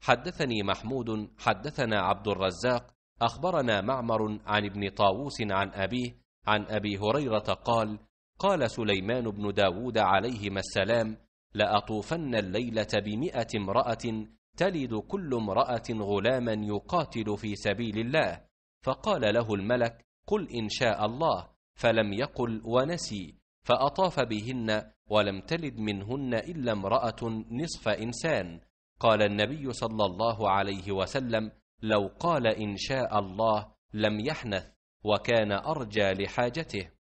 حدثني محمود حدثنا عبد الرزاق أخبرنا معمر عن ابن طاووس عن أبيه عن أبي هريرة قال قال سليمان بن داود عليهما السلام لأطوفن الليلة بمئة امرأة تلد كل امرأة غلاما يقاتل في سبيل الله فقال له الملك قل إن شاء الله فلم يقل ونسي فأطاف بهن ولم تلد منهن إلا امرأة نصف إنسان قال النبي صلى الله عليه وسلم لو قال ان شاء الله لم يحنث وكان ارجى لحاجته